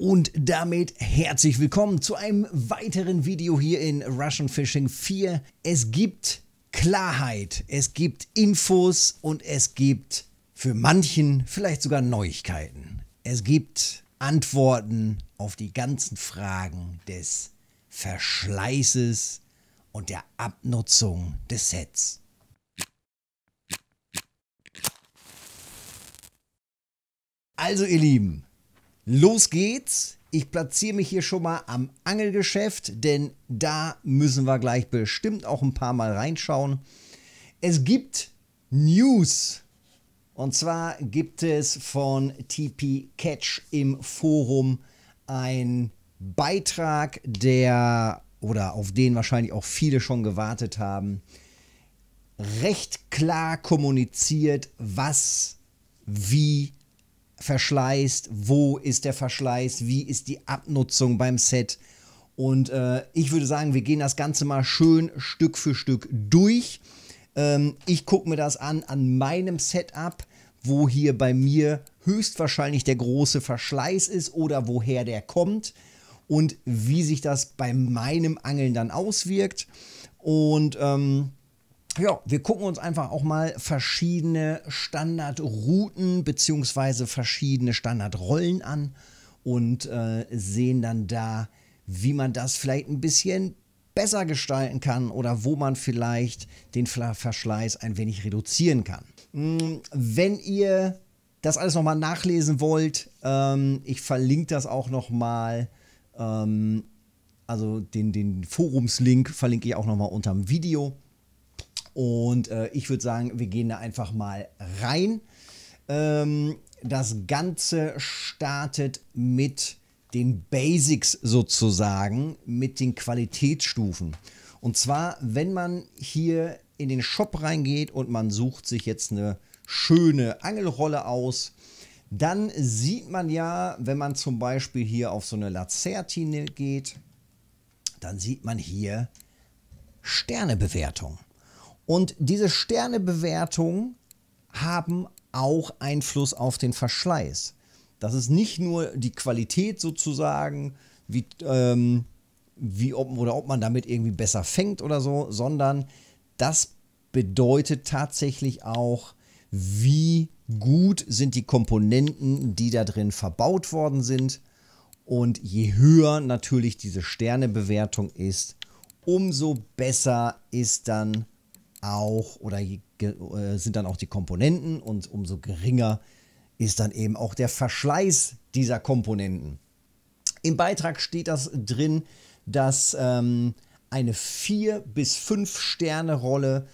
Und damit herzlich willkommen zu einem weiteren Video hier in Russian Fishing 4. Es gibt Klarheit, es gibt Infos und es gibt für manchen vielleicht sogar Neuigkeiten. Es gibt Antworten auf die ganzen Fragen des Verschleißes und der Abnutzung des Sets. Also ihr Lieben, Los geht's. Ich platziere mich hier schon mal am Angelgeschäft, denn da müssen wir gleich bestimmt auch ein paar Mal reinschauen. Es gibt News. Und zwar gibt es von TP Catch im Forum einen Beitrag, der oder auf den wahrscheinlich auch viele schon gewartet haben, recht klar kommuniziert, was wie verschleißt, wo ist der Verschleiß, wie ist die Abnutzung beim Set. Und äh, ich würde sagen, wir gehen das Ganze mal schön Stück für Stück durch. Ähm, ich gucke mir das an an meinem Setup, wo hier bei mir höchstwahrscheinlich der große Verschleiß ist oder woher der kommt und wie sich das bei meinem Angeln dann auswirkt. Und ähm, ja, wir gucken uns einfach auch mal verschiedene Standardrouten bzw. verschiedene Standardrollen an und äh, sehen dann da, wie man das vielleicht ein bisschen besser gestalten kann oder wo man vielleicht den Verschleiß ein wenig reduzieren kann. Hm, wenn ihr das alles nochmal nachlesen wollt, ähm, ich verlinke das auch nochmal. Ähm, also den, den Forumslink verlinke ich auch nochmal unter dem Video. Und äh, ich würde sagen, wir gehen da einfach mal rein. Ähm, das Ganze startet mit den Basics sozusagen, mit den Qualitätsstufen. Und zwar, wenn man hier in den Shop reingeht und man sucht sich jetzt eine schöne Angelrolle aus, dann sieht man ja, wenn man zum Beispiel hier auf so eine Lazertine geht, dann sieht man hier Sternebewertung. Und diese Sternebewertungen haben auch Einfluss auf den Verschleiß. Das ist nicht nur die Qualität sozusagen, wie, ähm, wie ob, oder ob man damit irgendwie besser fängt oder so, sondern das bedeutet tatsächlich auch, wie gut sind die Komponenten, die da drin verbaut worden sind. Und je höher natürlich diese Sternebewertung ist, umso besser ist dann auch oder äh, sind dann auch die Komponenten und umso geringer ist dann eben auch der Verschleiß dieser Komponenten. Im Beitrag steht das drin, dass ähm, eine 4 bis 5 Sterne Rolle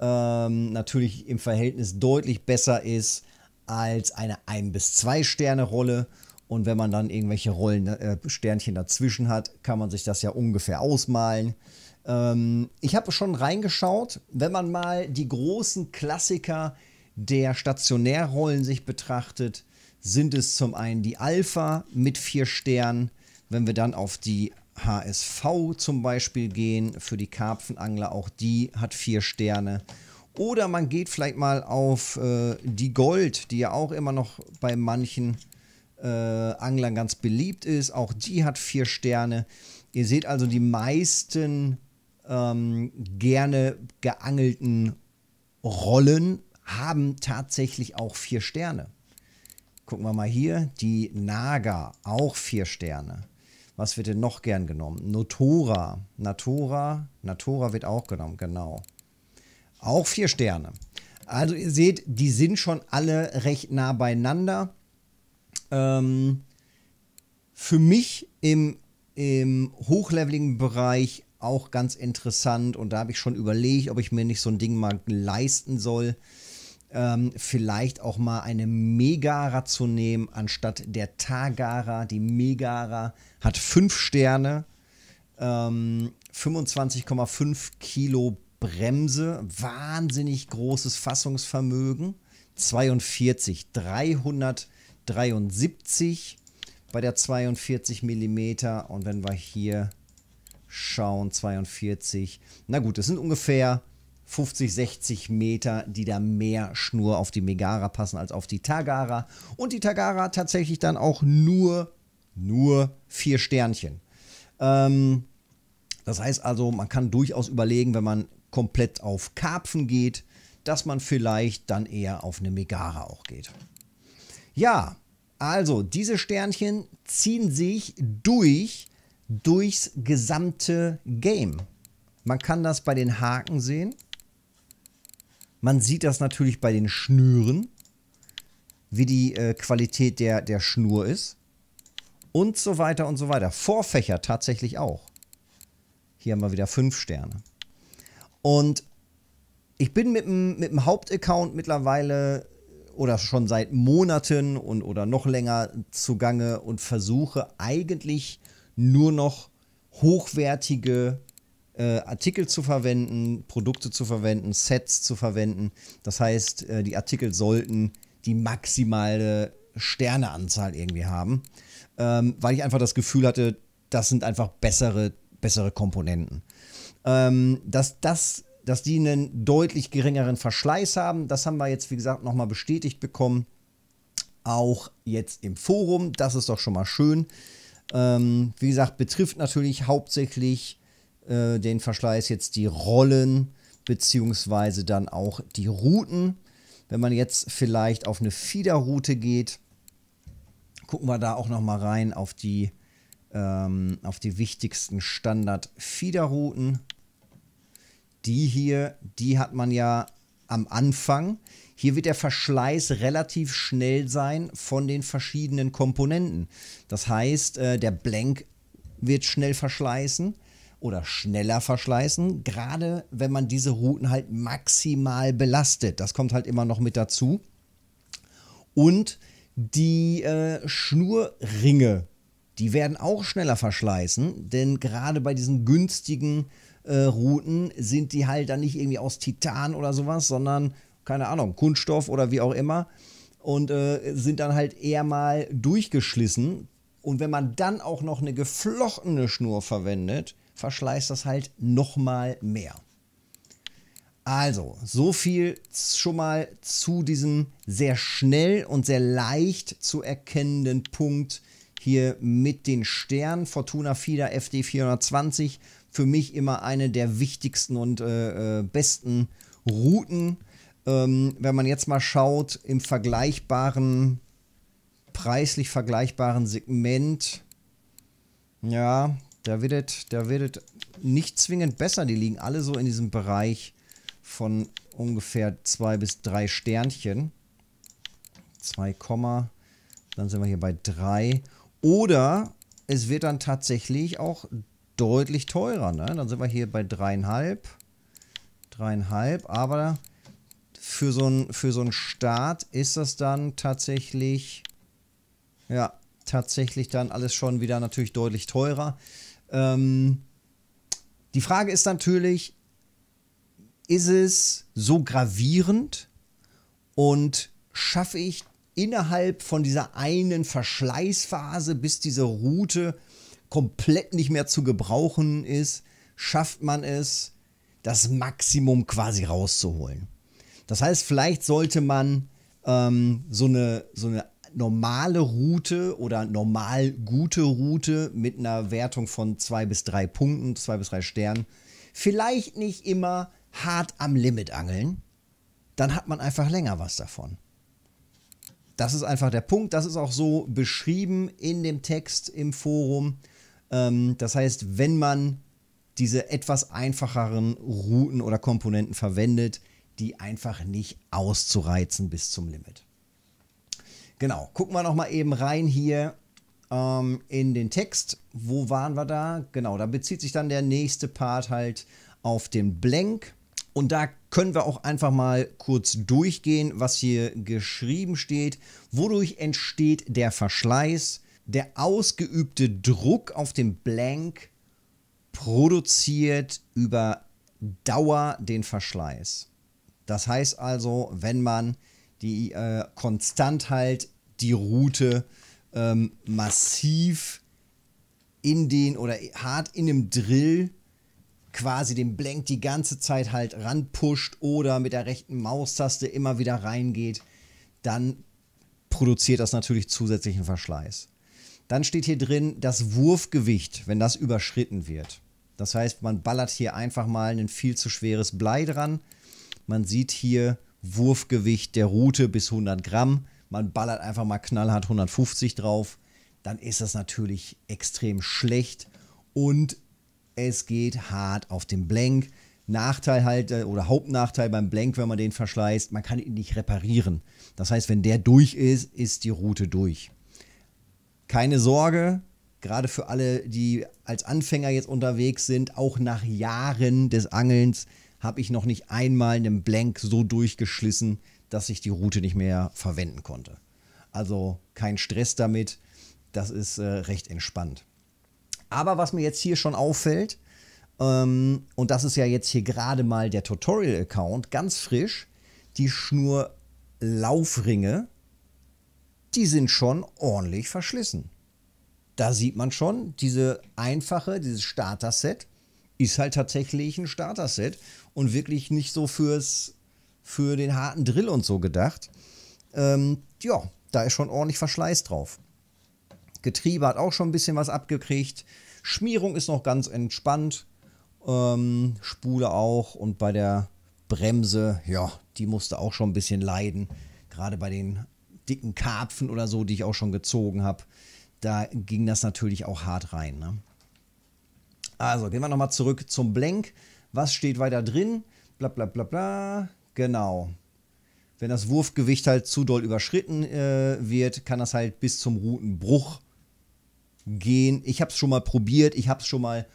ähm, natürlich im Verhältnis deutlich besser ist als eine 1 bis 2 Sterne Rolle. Und wenn man dann irgendwelche Rollen, äh, Sternchen dazwischen hat, kann man sich das ja ungefähr ausmalen. Ähm, ich habe schon reingeschaut, wenn man mal die großen Klassiker der Stationärrollen sich betrachtet, sind es zum einen die Alpha mit vier Sternen, wenn wir dann auf die HSV zum Beispiel gehen, für die Karpfenangler, auch die hat vier Sterne. Oder man geht vielleicht mal auf äh, die Gold, die ja auch immer noch bei manchen äh, Anglern ganz beliebt ist. Auch die hat vier Sterne. Ihr seht also, die meisten ähm, gerne geangelten Rollen haben tatsächlich auch vier Sterne. Gucken wir mal hier, die Naga, auch vier Sterne. Was wird denn noch gern genommen? Notora, Natora, Natora wird auch genommen, genau. Auch vier Sterne. Also ihr seht, die sind schon alle recht nah beieinander. Ähm, für mich im, im hochleveligen Bereich auch ganz interessant und da habe ich schon überlegt, ob ich mir nicht so ein Ding mal leisten soll. Ähm, vielleicht auch mal eine Megara zu nehmen, anstatt der Tagara. Die Megara hat fünf Sterne, ähm, 25,5 Kilo Bremse, wahnsinnig großes Fassungsvermögen. 42, 373 bei der 42 mm Und wenn wir hier schauen, 42. Na gut, es sind ungefähr 50, 60 Meter, die da mehr Schnur auf die Megara passen als auf die Tagara. Und die Tagara tatsächlich dann auch nur, nur vier Sternchen. Ähm, das heißt also, man kann durchaus überlegen, wenn man komplett auf Karpfen geht, dass man vielleicht dann eher auf eine Megara auch geht. Ja, also diese Sternchen ziehen sich durch durchs gesamte Game. Man kann das bei den Haken sehen. Man sieht das natürlich bei den Schnüren, wie die äh, Qualität der, der Schnur ist. Und so weiter und so weiter. Vorfächer tatsächlich auch. Hier haben wir wieder fünf Sterne. Und ich bin mit dem, mit dem Hauptaccount mittlerweile äh, oder schon seit Monaten und oder noch länger zugange und versuche eigentlich nur noch hochwertige äh, Artikel zu verwenden, Produkte zu verwenden, Sets zu verwenden. Das heißt, äh, die Artikel sollten die maximale Sterneanzahl irgendwie haben, ähm, weil ich einfach das Gefühl hatte, das sind einfach bessere, bessere Komponenten. Ähm, dass das dass die einen deutlich geringeren Verschleiß haben. Das haben wir jetzt, wie gesagt, nochmal bestätigt bekommen. Auch jetzt im Forum. Das ist doch schon mal schön. Ähm, wie gesagt, betrifft natürlich hauptsächlich äh, den Verschleiß jetzt die Rollen beziehungsweise dann auch die Routen. Wenn man jetzt vielleicht auf eine Fiederroute geht, gucken wir da auch nochmal rein auf die ähm, auf die wichtigsten Standard Fiederrouten. Die hier, die hat man ja am Anfang. Hier wird der Verschleiß relativ schnell sein von den verschiedenen Komponenten. Das heißt, äh, der Blank wird schnell verschleißen oder schneller verschleißen, gerade wenn man diese Routen halt maximal belastet. Das kommt halt immer noch mit dazu. Und die äh, Schnurringe, die werden auch schneller verschleißen, denn gerade bei diesen günstigen äh, äh, Routen sind die halt dann nicht irgendwie aus Titan oder sowas, sondern, keine Ahnung, Kunststoff oder wie auch immer. Und äh, sind dann halt eher mal durchgeschlissen. Und wenn man dann auch noch eine geflochtene Schnur verwendet, verschleißt das halt nochmal mehr. Also, so viel schon mal zu diesem sehr schnell und sehr leicht zu erkennenden Punkt hier mit den Sternen Fortuna Fida FD 420 für mich immer eine der wichtigsten und äh, äh, besten Routen. Ähm, wenn man jetzt mal schaut, im vergleichbaren, preislich vergleichbaren Segment, ja, da wird es, da wird nicht zwingend besser. Die liegen alle so in diesem Bereich von ungefähr zwei bis drei Sternchen. 2, dann sind wir hier bei 3. Oder es wird dann tatsächlich auch deutlich teurer. Ne? Dann sind wir hier bei dreieinhalb. Dreieinhalb, aber für so einen so Start ist das dann tatsächlich, ja, tatsächlich dann alles schon wieder natürlich deutlich teurer. Ähm, die Frage ist natürlich, ist es so gravierend und schaffe ich innerhalb von dieser einen Verschleißphase, bis diese Route komplett nicht mehr zu gebrauchen ist, schafft man es, das Maximum quasi rauszuholen. Das heißt, vielleicht sollte man ähm, so, eine, so eine normale Route oder normal gute Route mit einer Wertung von zwei bis drei Punkten, zwei bis drei Sternen, vielleicht nicht immer hart am Limit angeln. Dann hat man einfach länger was davon. Das ist einfach der Punkt. Das ist auch so beschrieben in dem Text im Forum. Ähm, das heißt, wenn man diese etwas einfacheren Routen oder Komponenten verwendet, die einfach nicht auszureizen bis zum Limit. Genau, gucken wir nochmal eben rein hier ähm, in den Text. Wo waren wir da? Genau, da bezieht sich dann der nächste Part halt auf den Blank. Und da können wir auch einfach mal kurz durchgehen, was hier geschrieben steht. Wodurch entsteht der Verschleiß? der ausgeübte Druck auf dem Blank produziert über Dauer den Verschleiß. Das heißt also, wenn man die äh, konstant halt die Route ähm, massiv in den oder hart in dem Drill quasi den Blank die ganze Zeit halt ranpusht oder mit der rechten Maustaste immer wieder reingeht, dann produziert das natürlich zusätzlichen Verschleiß. Dann steht hier drin das Wurfgewicht, wenn das überschritten wird. Das heißt, man ballert hier einfach mal ein viel zu schweres Blei dran. Man sieht hier Wurfgewicht der Route bis 100 Gramm. Man ballert einfach mal knallhart 150 drauf. Dann ist das natürlich extrem schlecht und es geht hart auf den Blank. Nachteil halt äh, oder Hauptnachteil beim Blank, wenn man den verschleißt, man kann ihn nicht reparieren. Das heißt, wenn der durch ist, ist die Route durch keine Sorge, gerade für alle, die als Anfänger jetzt unterwegs sind, auch nach Jahren des Angelns habe ich noch nicht einmal einen Blank so durchgeschlissen, dass ich die Route nicht mehr verwenden konnte. Also kein Stress damit, das ist äh, recht entspannt. Aber was mir jetzt hier schon auffällt, ähm, und das ist ja jetzt hier gerade mal der Tutorial-Account, ganz frisch, die Schnur Laufringe die sind schon ordentlich verschlissen. Da sieht man schon, diese einfache, dieses Starter-Set ist halt tatsächlich ein Starter-Set und wirklich nicht so fürs, für den harten Drill und so gedacht. Ähm, ja, da ist schon ordentlich Verschleiß drauf. Getriebe hat auch schon ein bisschen was abgekriegt. Schmierung ist noch ganz entspannt. Ähm, Spule auch. Und bei der Bremse, ja, die musste auch schon ein bisschen leiden. Gerade bei den dicken Karpfen oder so, die ich auch schon gezogen habe, da ging das natürlich auch hart rein. Ne? Also gehen wir nochmal zurück zum Blank. Was steht weiter drin? Bla bla bla bla. Genau. Wenn das Wurfgewicht halt zu doll überschritten äh, wird, kann das halt bis zum Routenbruch gehen. Ich habe es schon mal probiert, ich habe es schon mal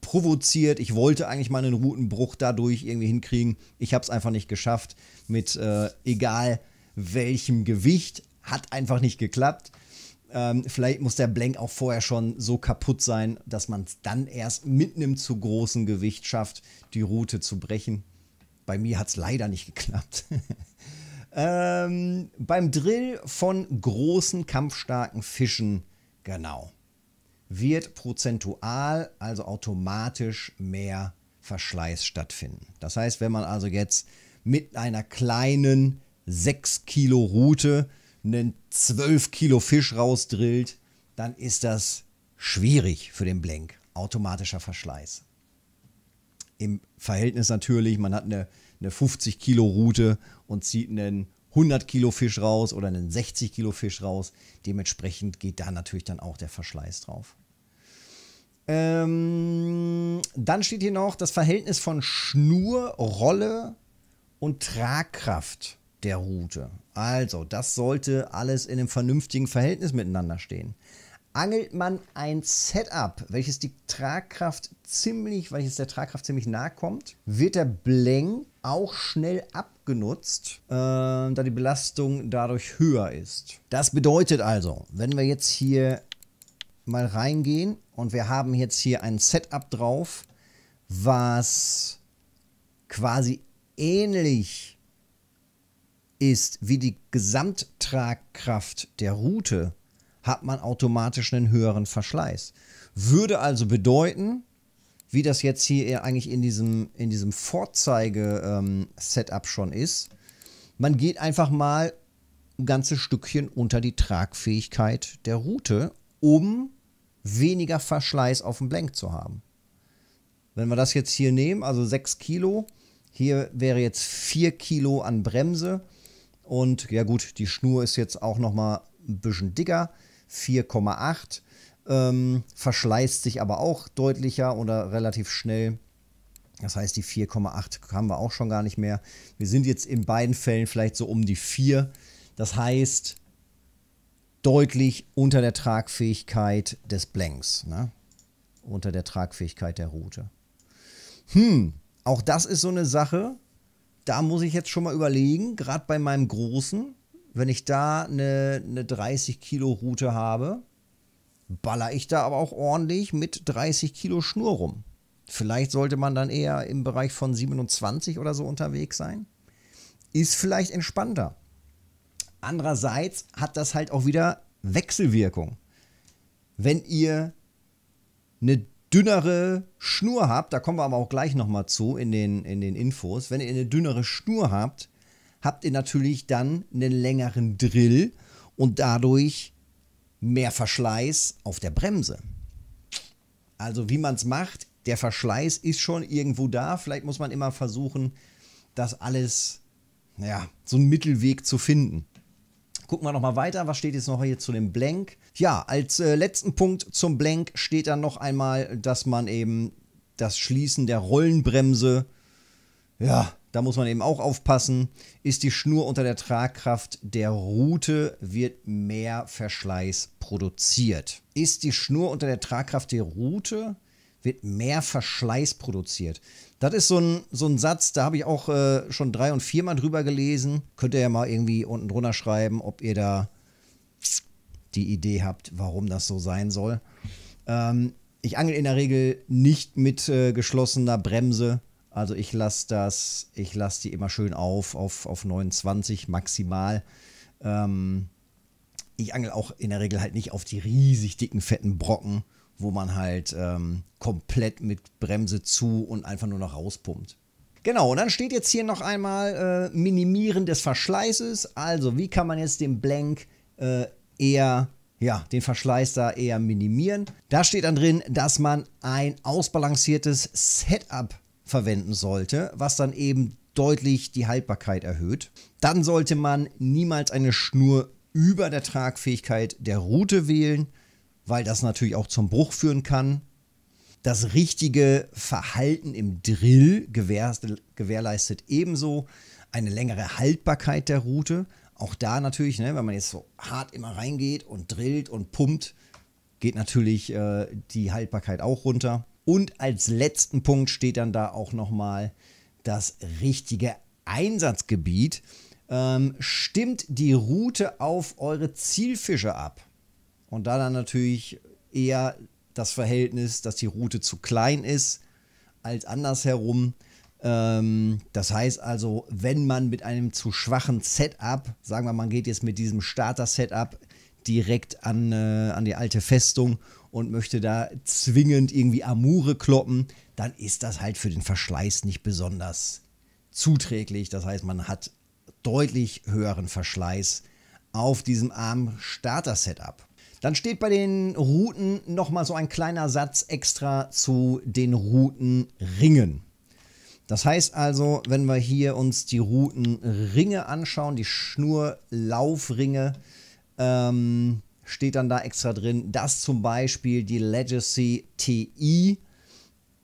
provoziert. Ich wollte eigentlich mal einen Routenbruch dadurch irgendwie hinkriegen. Ich habe es einfach nicht geschafft. Mit äh, egal welchem Gewicht. Hat einfach nicht geklappt. Ähm, vielleicht muss der Blank auch vorher schon so kaputt sein, dass man es dann erst mit einem zu großen Gewicht schafft, die Route zu brechen. Bei mir hat es leider nicht geklappt. ähm, beim Drill von großen, kampfstarken Fischen, genau, wird prozentual, also automatisch mehr Verschleiß stattfinden. Das heißt, wenn man also jetzt mit einer kleinen 6 Kilo Rute, einen 12 Kilo Fisch rausdrillt, dann ist das schwierig für den Blenk. Automatischer Verschleiß. Im Verhältnis natürlich, man hat eine, eine 50 Kilo Rute und zieht einen 100 Kilo Fisch raus oder einen 60 Kilo Fisch raus. Dementsprechend geht da natürlich dann auch der Verschleiß drauf. Ähm, dann steht hier noch das Verhältnis von Schnur, Rolle und Tragkraft der Route. Also, das sollte alles in einem vernünftigen Verhältnis miteinander stehen. Angelt man ein Setup, welches die Tragkraft ziemlich, welches der Tragkraft ziemlich nahe kommt, wird der Bleng auch schnell abgenutzt, äh, da die Belastung dadurch höher ist. Das bedeutet also, wenn wir jetzt hier mal reingehen und wir haben jetzt hier ein Setup drauf, was quasi ähnlich ist wie die Gesamttragkraft der Route, hat man automatisch einen höheren Verschleiß. Würde also bedeuten, wie das jetzt hier eigentlich in diesem, in diesem Vorzeige-Setup ähm, schon ist, man geht einfach mal ein ganzes Stückchen unter die Tragfähigkeit der Route, um weniger Verschleiß auf dem Blank zu haben. Wenn wir das jetzt hier nehmen, also 6 Kilo, hier wäre jetzt 4 Kilo an Bremse, und ja gut, die Schnur ist jetzt auch noch mal ein bisschen dicker, 4,8. Ähm, verschleißt sich aber auch deutlicher oder relativ schnell. Das heißt, die 4,8 haben wir auch schon gar nicht mehr. Wir sind jetzt in beiden Fällen vielleicht so um die 4. Das heißt, deutlich unter der Tragfähigkeit des Blanks. Ne? Unter der Tragfähigkeit der Route. Hm, auch das ist so eine Sache da muss ich jetzt schon mal überlegen, gerade bei meinem Großen, wenn ich da eine, eine 30 Kilo Route habe, baller ich da aber auch ordentlich mit 30 Kilo Schnur rum. Vielleicht sollte man dann eher im Bereich von 27 oder so unterwegs sein. Ist vielleicht entspannter. Andererseits hat das halt auch wieder Wechselwirkung. Wenn ihr eine dünnere Schnur habt, da kommen wir aber auch gleich nochmal zu in den, in den Infos, wenn ihr eine dünnere Schnur habt, habt ihr natürlich dann einen längeren Drill und dadurch mehr Verschleiß auf der Bremse. Also wie man es macht, der Verschleiß ist schon irgendwo da. Vielleicht muss man immer versuchen, das alles, ja, so einen Mittelweg zu finden. Gucken wir nochmal weiter. Was steht jetzt noch hier zu dem Blank? Ja, als äh, letzten Punkt zum Blank steht dann noch einmal, dass man eben das Schließen der Rollenbremse, ja, da muss man eben auch aufpassen. Ist die Schnur unter der Tragkraft der Route, wird mehr Verschleiß produziert. Ist die Schnur unter der Tragkraft der Route, wird mehr Verschleiß produziert. Das ist so ein, so ein Satz, da habe ich auch äh, schon drei und viermal drüber gelesen. Könnt ihr ja mal irgendwie unten drunter schreiben, ob ihr da die Idee habt, warum das so sein soll. Ähm, ich angel in der Regel nicht mit äh, geschlossener Bremse. Also ich lasse das, ich lasse die immer schön auf, auf, auf 29 maximal. Ähm, ich angel auch in der Regel halt nicht auf die riesig dicken, fetten Brocken wo man halt ähm, komplett mit Bremse zu und einfach nur noch rauspumpt. Genau, und dann steht jetzt hier noch einmal äh, Minimieren des Verschleißes. Also, wie kann man jetzt den Blank äh, eher, ja, den Verschleiß da eher minimieren? Da steht dann drin, dass man ein ausbalanciertes Setup verwenden sollte, was dann eben deutlich die Haltbarkeit erhöht. Dann sollte man niemals eine Schnur über der Tragfähigkeit der Route wählen weil das natürlich auch zum Bruch führen kann. Das richtige Verhalten im Drill gewährleistet ebenso eine längere Haltbarkeit der Route. Auch da natürlich, ne, wenn man jetzt so hart immer reingeht und drillt und pumpt, geht natürlich äh, die Haltbarkeit auch runter. Und als letzten Punkt steht dann da auch nochmal das richtige Einsatzgebiet. Ähm, stimmt die Route auf eure Zielfische ab? Und da dann natürlich eher das Verhältnis, dass die Route zu klein ist, als andersherum. Ähm, das heißt also, wenn man mit einem zu schwachen Setup, sagen wir, man geht jetzt mit diesem Starter-Setup direkt an, äh, an die alte Festung und möchte da zwingend irgendwie Amure kloppen, dann ist das halt für den Verschleiß nicht besonders zuträglich. Das heißt, man hat deutlich höheren Verschleiß auf diesem armen Starter-Setup. Dann steht bei den Routen nochmal so ein kleiner Satz extra zu den Routenringen. Das heißt also, wenn wir hier uns die Routenringe anschauen, die Schnurlaufringe, ähm, steht dann da extra drin, dass zum Beispiel die Legacy TI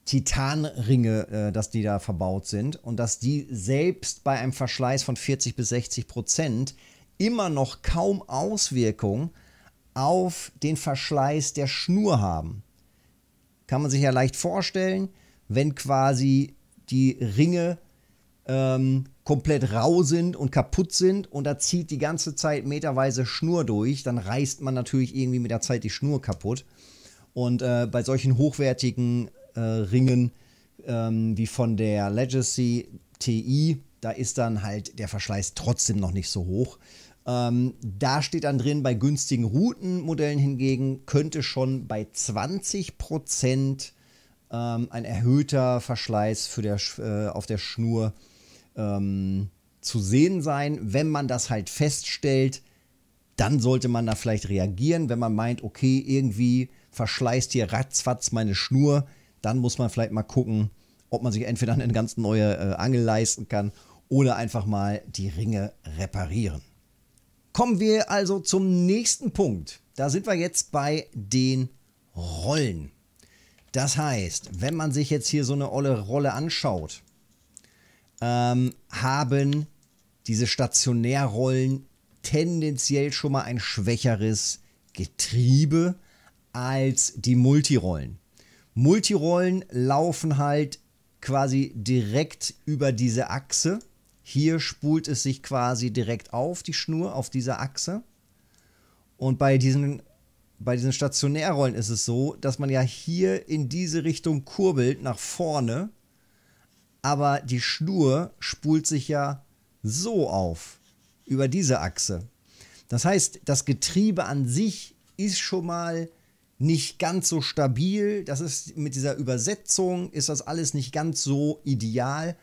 Titanringe, äh, dass die da verbaut sind und dass die selbst bei einem Verschleiß von 40 bis 60 Prozent immer noch kaum Auswirkung auf den Verschleiß der Schnur haben. Kann man sich ja leicht vorstellen, wenn quasi die Ringe ähm, komplett rau sind und kaputt sind und da zieht die ganze Zeit meterweise Schnur durch, dann reißt man natürlich irgendwie mit der Zeit die Schnur kaputt. Und äh, bei solchen hochwertigen äh, Ringen ähm, wie von der Legacy TI, da ist dann halt der Verschleiß trotzdem noch nicht so hoch. Ähm, da steht dann drin, bei günstigen Routenmodellen hingegen könnte schon bei 20 ähm, ein erhöhter Verschleiß für der, äh, auf der Schnur ähm, zu sehen sein. Wenn man das halt feststellt, dann sollte man da vielleicht reagieren. Wenn man meint, okay, irgendwie verschleißt hier ratzfatz meine Schnur, dann muss man vielleicht mal gucken, ob man sich entweder eine ganz neue äh, Angel leisten kann oder einfach mal die Ringe reparieren. Kommen wir also zum nächsten Punkt. Da sind wir jetzt bei den Rollen. Das heißt, wenn man sich jetzt hier so eine olle Rolle anschaut, ähm, haben diese Stationärrollen tendenziell schon mal ein schwächeres Getriebe als die Multirollen. Multirollen laufen halt quasi direkt über diese Achse hier spult es sich quasi direkt auf die Schnur, auf dieser Achse. Und bei diesen, bei diesen Stationärrollen ist es so, dass man ja hier in diese Richtung kurbelt, nach vorne. Aber die Schnur spult sich ja so auf, über diese Achse. Das heißt, das Getriebe an sich ist schon mal nicht ganz so stabil. Das ist mit dieser Übersetzung ist das alles nicht ganz so ideal.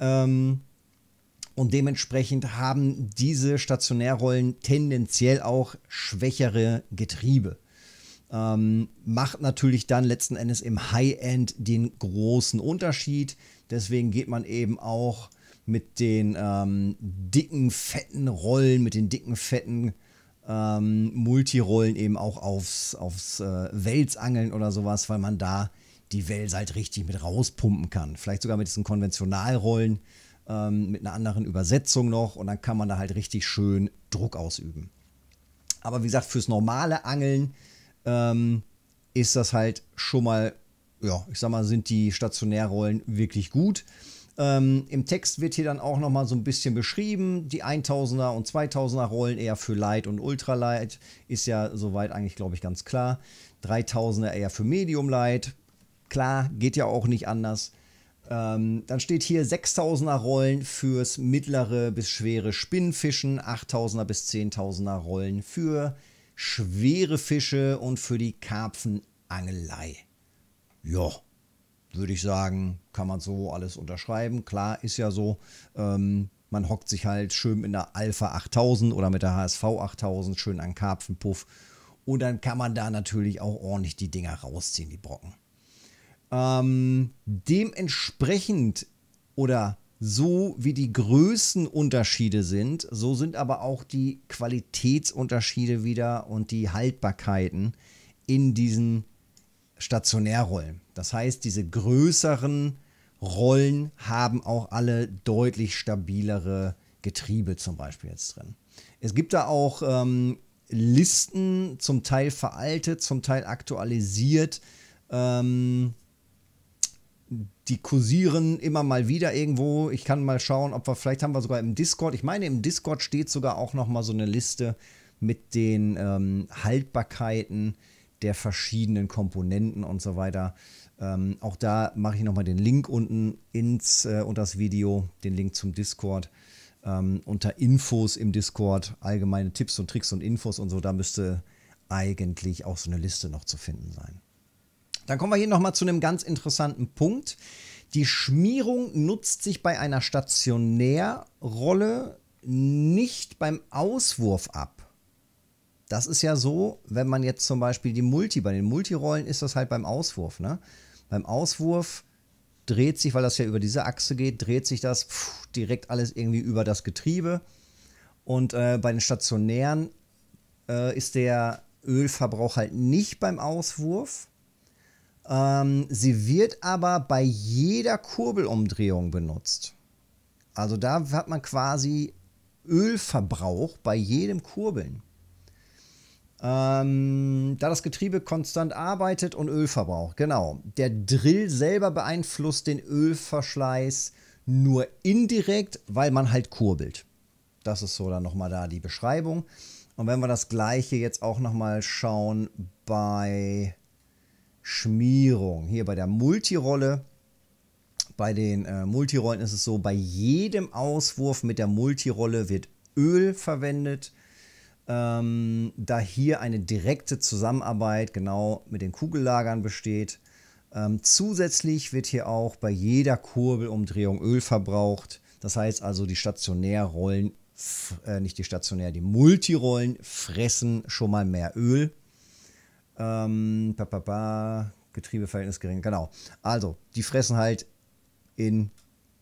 Ähm, und dementsprechend haben diese Stationärrollen tendenziell auch schwächere Getriebe. Ähm, macht natürlich dann letzten Endes im High-End den großen Unterschied. Deswegen geht man eben auch mit den ähm, dicken, fetten Rollen, mit den dicken, fetten ähm, Multirollen eben auch aufs, aufs äh, Welsangeln oder sowas, weil man da die Wels halt richtig mit rauspumpen kann. Vielleicht sogar mit diesen Konventionalrollen ähm, mit einer anderen Übersetzung noch und dann kann man da halt richtig schön Druck ausüben. Aber wie gesagt, fürs normale Angeln ähm, ist das halt schon mal, ja, ich sag mal, sind die Stationärrollen wirklich gut. Ähm, Im Text wird hier dann auch nochmal so ein bisschen beschrieben, die 1000er und 2000er Rollen eher für Light und Ultra Light, ist ja soweit eigentlich, glaube ich, ganz klar. 3000er eher für Medium Light, klar, geht ja auch nicht anders. Ähm, dann steht hier 6000er Rollen fürs mittlere bis schwere Spinnfischen, 8000er bis 10.000er Rollen für schwere Fische und für die Karpfenangelei. Ja, würde ich sagen, kann man so alles unterschreiben. Klar, ist ja so. Ähm, man hockt sich halt schön mit der Alpha 8000 oder mit der HSV 8000 schön an Karpfenpuff. Und dann kann man da natürlich auch ordentlich die Dinger rausziehen, die Brocken. Ähm, dementsprechend oder so wie die Größenunterschiede sind, so sind aber auch die Qualitätsunterschiede wieder und die Haltbarkeiten in diesen Stationärrollen. Das heißt, diese größeren Rollen haben auch alle deutlich stabilere Getriebe zum Beispiel jetzt drin. Es gibt da auch ähm, Listen, zum Teil veraltet, zum Teil aktualisiert, ähm, die kursieren immer mal wieder irgendwo. Ich kann mal schauen, ob wir, vielleicht haben wir sogar im Discord, ich meine, im Discord steht sogar auch nochmal so eine Liste mit den ähm, Haltbarkeiten der verschiedenen Komponenten und so weiter. Ähm, auch da mache ich nochmal den Link unten ins äh, unter das Video, den Link zum Discord. Ähm, unter Infos im Discord, allgemeine Tipps und Tricks und Infos und so, da müsste eigentlich auch so eine Liste noch zu finden sein. Dann kommen wir hier nochmal zu einem ganz interessanten Punkt. Die Schmierung nutzt sich bei einer Stationärrolle nicht beim Auswurf ab. Das ist ja so, wenn man jetzt zum Beispiel die Multi, bei den Multirollen ist das halt beim Auswurf. Ne? Beim Auswurf dreht sich, weil das ja über diese Achse geht, dreht sich das pff, direkt alles irgendwie über das Getriebe. Und äh, bei den stationären äh, ist der Ölverbrauch halt nicht beim Auswurf, ähm, sie wird aber bei jeder Kurbelumdrehung benutzt. Also da hat man quasi Ölverbrauch bei jedem Kurbeln. Ähm, da das Getriebe konstant arbeitet und Ölverbrauch, genau. Der Drill selber beeinflusst den Ölverschleiß nur indirekt, weil man halt kurbelt. Das ist so dann nochmal da die Beschreibung. Und wenn wir das gleiche jetzt auch nochmal schauen bei Schmierung. Hier bei der Multirolle, bei den äh, Multirollen ist es so, bei jedem Auswurf mit der Multirolle wird Öl verwendet. Ähm, da hier eine direkte Zusammenarbeit genau mit den Kugellagern besteht. Ähm, zusätzlich wird hier auch bei jeder Kurbelumdrehung Öl verbraucht. Das heißt also, die Stationärrollen, äh, nicht die stationär, die Multirollen fressen schon mal mehr Öl. Ähm, ba, ba, ba, Getriebeverhältnis gering, genau. Also, die fressen halt in,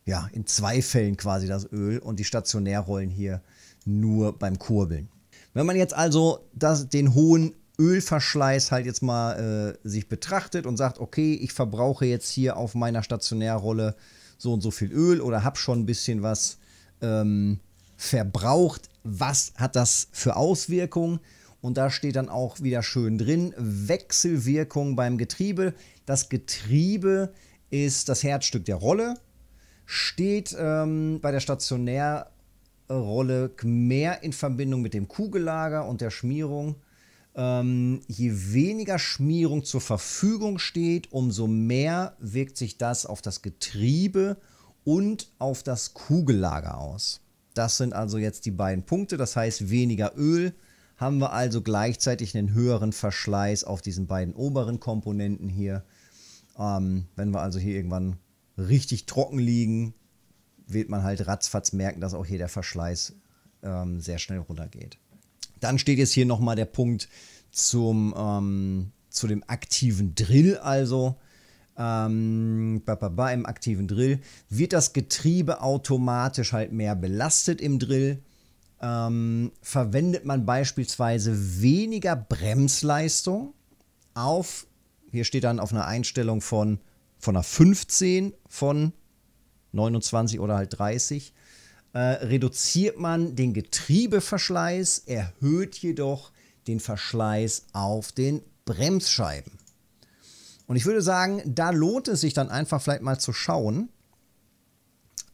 ja, in zwei Fällen quasi das Öl und die Stationärrollen hier nur beim Kurbeln. Wenn man jetzt also das, den hohen Ölverschleiß halt jetzt mal äh, sich betrachtet und sagt, okay, ich verbrauche jetzt hier auf meiner Stationärrolle so und so viel Öl oder habe schon ein bisschen was ähm, verbraucht, was hat das für Auswirkungen? Und da steht dann auch wieder schön drin, Wechselwirkung beim Getriebe. Das Getriebe ist das Herzstück der Rolle, steht ähm, bei der Stationärrolle mehr in Verbindung mit dem Kugellager und der Schmierung. Ähm, je weniger Schmierung zur Verfügung steht, umso mehr wirkt sich das auf das Getriebe und auf das Kugellager aus. Das sind also jetzt die beiden Punkte, das heißt weniger Öl, haben wir also gleichzeitig einen höheren Verschleiß auf diesen beiden oberen Komponenten hier. Ähm, wenn wir also hier irgendwann richtig trocken liegen, wird man halt ratzfatz merken, dass auch hier der Verschleiß ähm, sehr schnell runtergeht. Dann steht jetzt hier nochmal der Punkt zum, ähm, zu dem aktiven Drill, also ähm, im aktiven Drill wird das Getriebe automatisch halt mehr belastet im Drill ähm, verwendet man beispielsweise weniger Bremsleistung auf, hier steht dann auf einer Einstellung von, von einer 15 von 29 oder halt 30, äh, reduziert man den Getriebeverschleiß, erhöht jedoch den Verschleiß auf den Bremsscheiben. Und ich würde sagen, da lohnt es sich dann einfach vielleicht mal zu schauen,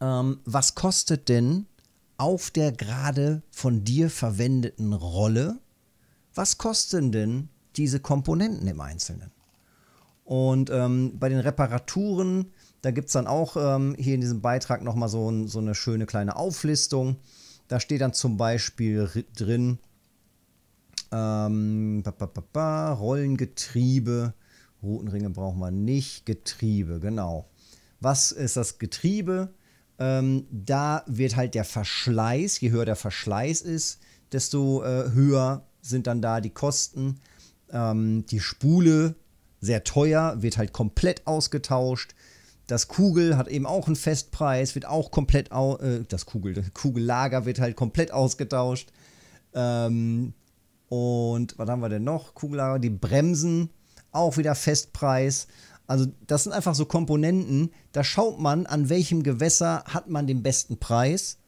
ähm, was kostet denn auf der gerade von dir verwendeten Rolle, was kosten denn diese Komponenten im Einzelnen? Und ähm, bei den Reparaturen, da gibt es dann auch ähm, hier in diesem Beitrag nochmal so, ein, so eine schöne kleine Auflistung. Da steht dann zum Beispiel drin ähm, ba, ba, ba, Rollengetriebe, Routenringe brauchen wir nicht, Getriebe, genau. Was ist das Getriebe? Ähm, da wird halt der Verschleiß, je höher der Verschleiß ist, desto äh, höher sind dann da die Kosten. Ähm, die Spule, sehr teuer, wird halt komplett ausgetauscht. Das Kugel hat eben auch einen Festpreis, wird auch komplett au äh, das Kugel, das Kugellager wird halt komplett ausgetauscht. Ähm, und was haben wir denn noch? Kugellager, die Bremsen auch wieder Festpreis. Also das sind einfach so Komponenten, da schaut man, an welchem Gewässer hat man den besten Preis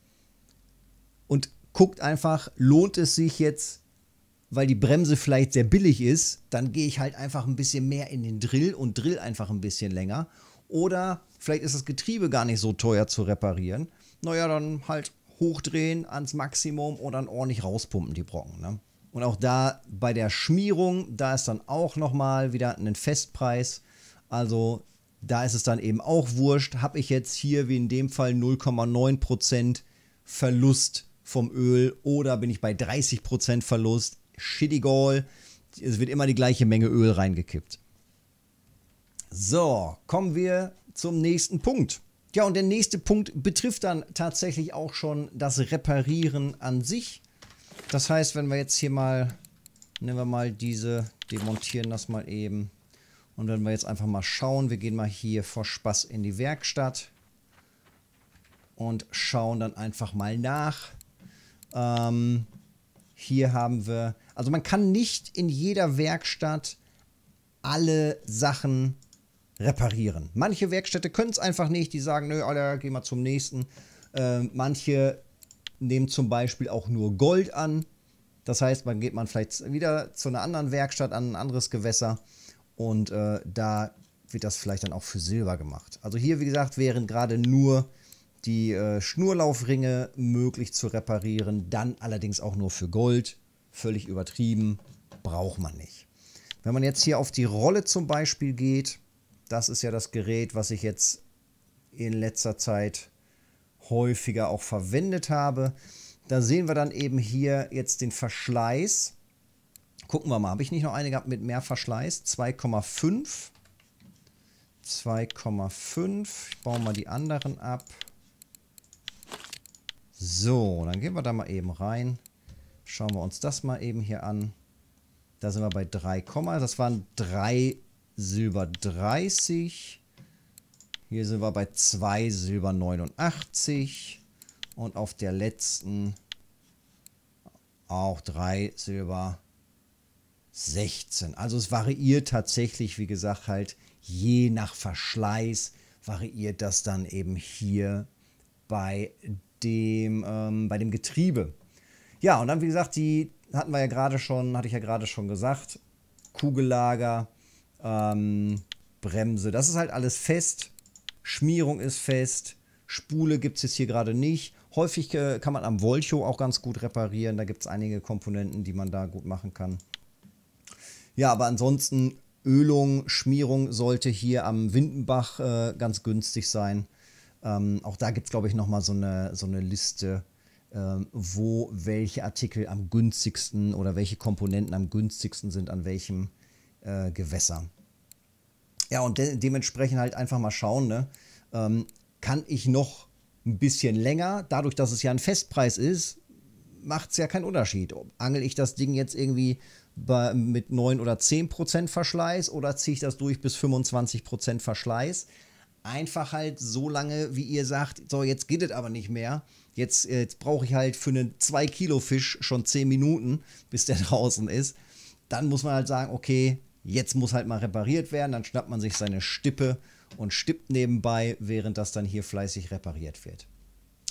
und guckt einfach, lohnt es sich jetzt, weil die Bremse vielleicht sehr billig ist, dann gehe ich halt einfach ein bisschen mehr in den Drill und drill einfach ein bisschen länger. Oder vielleicht ist das Getriebe gar nicht so teuer zu reparieren. Naja, dann halt hochdrehen ans Maximum und dann ordentlich rauspumpen die Brocken. Ne? Und auch da bei der Schmierung, da ist dann auch nochmal wieder ein Festpreis also da ist es dann eben auch wurscht. Habe ich jetzt hier wie in dem Fall 0,9% Verlust vom Öl oder bin ich bei 30% Verlust? Shitty Goal. Es wird immer die gleiche Menge Öl reingekippt. So, kommen wir zum nächsten Punkt. Ja, und der nächste Punkt betrifft dann tatsächlich auch schon das Reparieren an sich. Das heißt, wenn wir jetzt hier mal, nehmen wir mal diese, demontieren das mal eben. Und wenn wir jetzt einfach mal schauen, wir gehen mal hier vor Spaß in die Werkstatt und schauen dann einfach mal nach. Ähm, hier haben wir, also man kann nicht in jeder Werkstatt alle Sachen reparieren. Manche Werkstätte können es einfach nicht, die sagen, nö, Alter, geh mal zum nächsten. Ähm, manche nehmen zum Beispiel auch nur Gold an. Das heißt, man geht man vielleicht wieder zu einer anderen Werkstatt, an ein anderes Gewässer und äh, da wird das vielleicht dann auch für Silber gemacht. Also hier, wie gesagt, wären gerade nur die äh, Schnurlaufringe möglich zu reparieren, dann allerdings auch nur für Gold. Völlig übertrieben, braucht man nicht. Wenn man jetzt hier auf die Rolle zum Beispiel geht, das ist ja das Gerät, was ich jetzt in letzter Zeit häufiger auch verwendet habe. Da sehen wir dann eben hier jetzt den Verschleiß Gucken wir mal. Habe ich nicht noch eine gehabt mit mehr Verschleiß? 2,5. 2,5. Ich baue mal die anderen ab. So, dann gehen wir da mal eben rein. Schauen wir uns das mal eben hier an. Da sind wir bei 3, das waren 3 Silber 30. Hier sind wir bei 2 Silber 89. Und auf der letzten auch 3 Silber 89. 16. Also es variiert tatsächlich, wie gesagt, halt je nach Verschleiß variiert das dann eben hier bei dem, ähm, bei dem Getriebe. Ja, und dann, wie gesagt, die hatten wir ja gerade schon, hatte ich ja gerade schon gesagt, Kugellager, ähm, Bremse, das ist halt alles fest, Schmierung ist fest, Spule gibt es jetzt hier gerade nicht. Häufig äh, kann man am Volcho auch ganz gut reparieren, da gibt es einige Komponenten, die man da gut machen kann. Ja, aber ansonsten Ölung, Schmierung sollte hier am Windenbach äh, ganz günstig sein. Ähm, auch da gibt es, glaube ich, nochmal so eine, so eine Liste, ähm, wo welche Artikel am günstigsten oder welche Komponenten am günstigsten sind an welchem äh, Gewässer. Ja, und de dementsprechend halt einfach mal schauen, ne? Ähm, kann ich noch ein bisschen länger, dadurch, dass es ja ein Festpreis ist, macht es ja keinen Unterschied. Angel ich das Ding jetzt irgendwie bei, mit 9 oder 10 Prozent Verschleiß oder ziehe ich das durch bis 25 Prozent Verschleiß? Einfach halt so lange, wie ihr sagt, so jetzt geht es aber nicht mehr. Jetzt, äh, jetzt brauche ich halt für einen 2 Kilo Fisch schon 10 Minuten, bis der draußen ist. Dann muss man halt sagen, okay, jetzt muss halt mal repariert werden. Dann schnappt man sich seine Stippe und stippt nebenbei, während das dann hier fleißig repariert wird.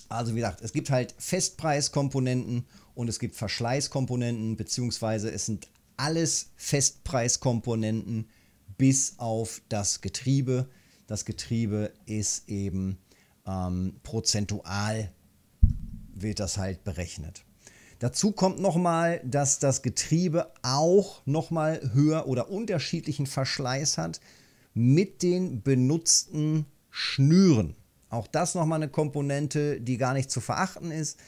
Also wie gesagt, es gibt halt Festpreiskomponenten und es gibt Verschleißkomponenten, beziehungsweise es sind alles Festpreiskomponenten bis auf das Getriebe. Das Getriebe ist eben ähm, prozentual, wird das halt berechnet. Dazu kommt nochmal, dass das Getriebe auch nochmal höher oder unterschiedlichen Verschleiß hat mit den benutzten Schnüren. Auch das nochmal eine Komponente, die gar nicht zu verachten ist.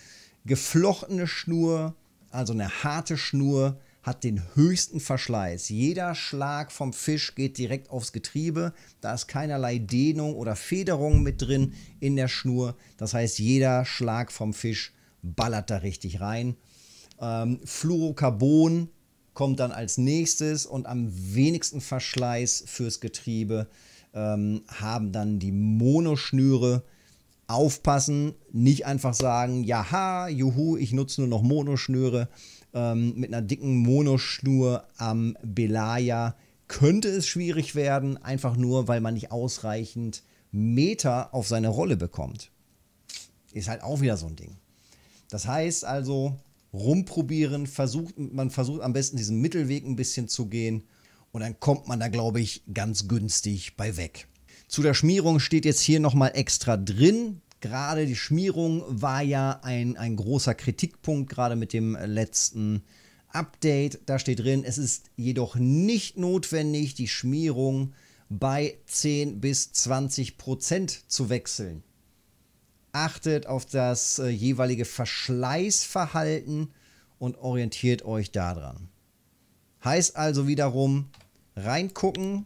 Geflochtene Schnur, also eine harte Schnur, hat den höchsten Verschleiß. Jeder Schlag vom Fisch geht direkt aufs Getriebe. Da ist keinerlei Dehnung oder Federung mit drin in der Schnur. Das heißt, jeder Schlag vom Fisch ballert da richtig rein. Ähm, Fluorocarbon kommt dann als nächstes und am wenigsten Verschleiß fürs Getriebe ähm, haben dann die Monoschnüre. Aufpassen, nicht einfach sagen, jaha, juhu, ich nutze nur noch Monoschnüre ähm, mit einer dicken Monoschnur am Belaya könnte es schwierig werden, einfach nur, weil man nicht ausreichend Meter auf seine Rolle bekommt. Ist halt auch wieder so ein Ding. Das heißt also, rumprobieren, versucht, man versucht am besten diesen Mittelweg ein bisschen zu gehen und dann kommt man da, glaube ich, ganz günstig bei weg. Zu der Schmierung steht jetzt hier nochmal extra drin, Gerade die Schmierung war ja ein, ein großer Kritikpunkt, gerade mit dem letzten Update. Da steht drin, es ist jedoch nicht notwendig, die Schmierung bei 10 bis 20 Prozent zu wechseln. Achtet auf das äh, jeweilige Verschleißverhalten und orientiert euch daran. Heißt also wiederum, reingucken.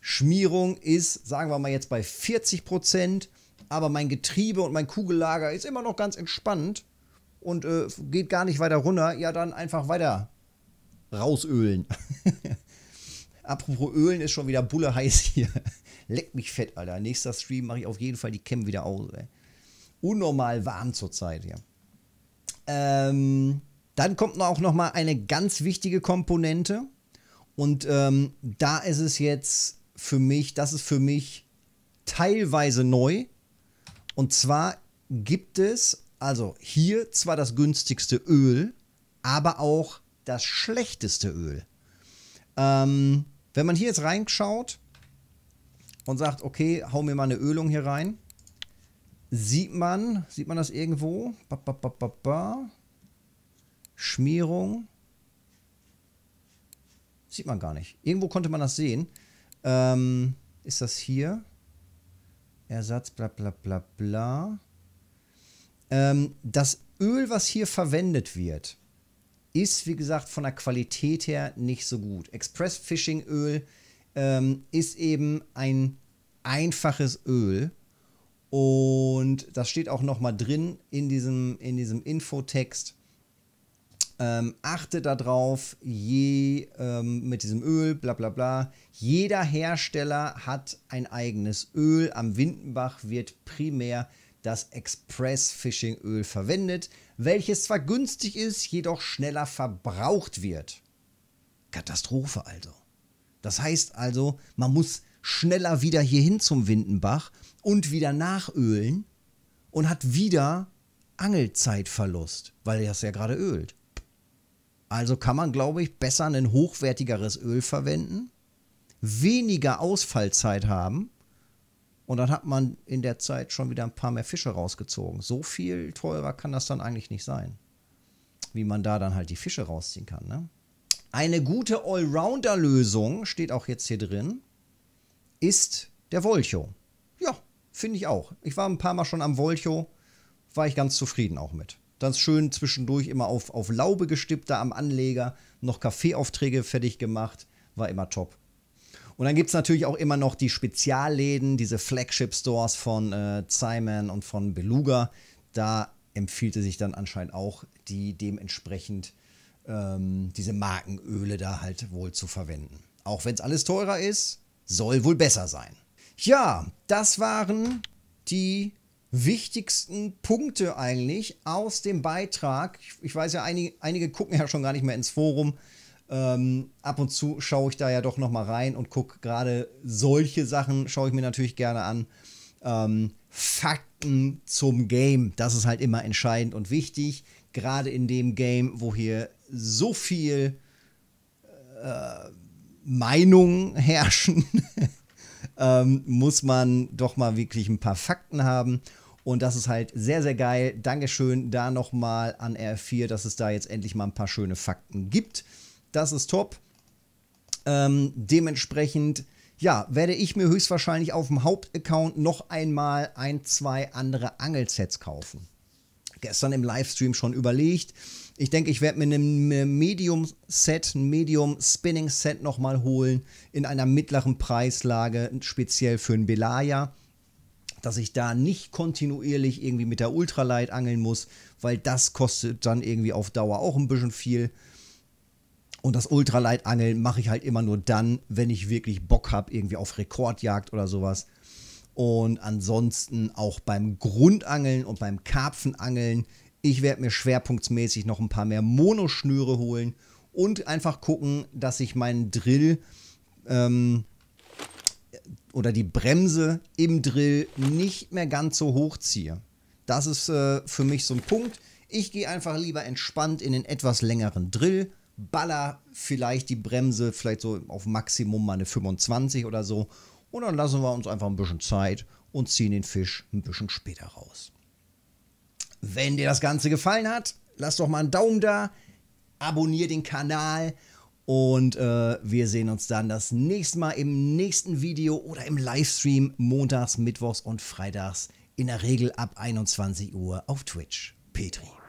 Schmierung ist, sagen wir mal jetzt bei 40 Prozent aber mein Getriebe und mein Kugellager ist immer noch ganz entspannt und äh, geht gar nicht weiter runter, ja dann einfach weiter rausölen. Apropos Ölen ist schon wieder Bulle heiß hier. Leck mich fett, Alter. Nächster Stream mache ich auf jeden Fall die Cam wieder aus. Ey. Unnormal warm zurzeit, ja. Ähm, dann kommt auch noch mal eine ganz wichtige Komponente. Und ähm, da ist es jetzt für mich, das ist für mich teilweise neu, und zwar gibt es also hier zwar das günstigste Öl, aber auch das schlechteste Öl. Ähm, wenn man hier jetzt reinschaut und sagt, okay, hau mir mal eine Ölung hier rein, sieht man, sieht man das irgendwo? Ba, ba, ba, Schmierung. Sieht man gar nicht. Irgendwo konnte man das sehen. Ähm, ist das hier? Ersatz, bla bla bla bla. Ähm, das Öl, was hier verwendet wird, ist, wie gesagt, von der Qualität her nicht so gut. Express Fishing Öl ähm, ist eben ein einfaches Öl. Und das steht auch nochmal drin in diesem, in diesem Infotext. Ähm, achtet darauf, je ähm, mit diesem Öl, bla bla bla. Jeder Hersteller hat ein eigenes Öl. Am Windenbach wird primär das Express-Fishing-Öl verwendet, welches zwar günstig ist, jedoch schneller verbraucht wird. Katastrophe also. Das heißt also, man muss schneller wieder hierhin zum Windenbach und wieder nachölen und hat wieder Angelzeitverlust, weil er es ja gerade ölt. Also kann man, glaube ich, besser ein hochwertigeres Öl verwenden, weniger Ausfallzeit haben und dann hat man in der Zeit schon wieder ein paar mehr Fische rausgezogen. So viel teurer kann das dann eigentlich nicht sein, wie man da dann halt die Fische rausziehen kann. Ne? Eine gute Allrounder-Lösung, steht auch jetzt hier drin, ist der Volcho. Ja, finde ich auch. Ich war ein paar Mal schon am Volcho, war ich ganz zufrieden auch mit dann schön zwischendurch immer auf, auf Laube gestippt da am Anleger, noch Kaffeeaufträge fertig gemacht, war immer top. Und dann gibt es natürlich auch immer noch die Spezialläden, diese Flagship-Stores von äh, Simon und von Beluga. Da empfiehlt es sich dann anscheinend auch, die dementsprechend ähm, diese Markenöle da halt wohl zu verwenden. Auch wenn es alles teurer ist, soll wohl besser sein. Ja, das waren die wichtigsten Punkte eigentlich aus dem Beitrag. Ich, weiß ja, einige, einige gucken ja schon gar nicht mehr ins Forum. Ähm, ab und zu schaue ich da ja doch nochmal rein und gucke gerade solche Sachen, schaue ich mir natürlich gerne an. Ähm, Fakten zum Game, das ist halt immer entscheidend und wichtig. Gerade in dem Game, wo hier so viel äh, Meinungen herrschen, ähm, muss man doch mal wirklich ein paar Fakten haben. Und das ist halt sehr, sehr geil. Dankeschön da nochmal an R4, dass es da jetzt endlich mal ein paar schöne Fakten gibt. Das ist top. Ähm, dementsprechend, ja, werde ich mir höchstwahrscheinlich auf dem Hauptaccount noch einmal ein, zwei andere Angelsets kaufen. Gestern im Livestream schon überlegt. Ich denke, ich werde mir ein Medium-Set, ein Medium-Spinning-Set nochmal holen in einer mittleren Preislage, speziell für einen Belaya dass ich da nicht kontinuierlich irgendwie mit der Ultralight angeln muss, weil das kostet dann irgendwie auf Dauer auch ein bisschen viel. Und das Ultralight-Angeln mache ich halt immer nur dann, wenn ich wirklich Bock habe, irgendwie auf Rekordjagd oder sowas. Und ansonsten auch beim Grundangeln und beim Karpfenangeln. Ich werde mir schwerpunktsmäßig noch ein paar mehr Monoschnüre holen und einfach gucken, dass ich meinen Drill ähm, oder die Bremse im Drill nicht mehr ganz so hoch ziehe. Das ist äh, für mich so ein Punkt. Ich gehe einfach lieber entspannt in den etwas längeren Drill, baller vielleicht die Bremse vielleicht so auf Maximum meine 25 oder so und dann lassen wir uns einfach ein bisschen Zeit und ziehen den Fisch ein bisschen später raus. Wenn dir das Ganze gefallen hat, lass doch mal einen Daumen da, abonniere den Kanal und äh, wir sehen uns dann das nächste Mal im nächsten Video oder im Livestream montags, mittwochs und freitags in der Regel ab 21 Uhr auf Twitch. Petri.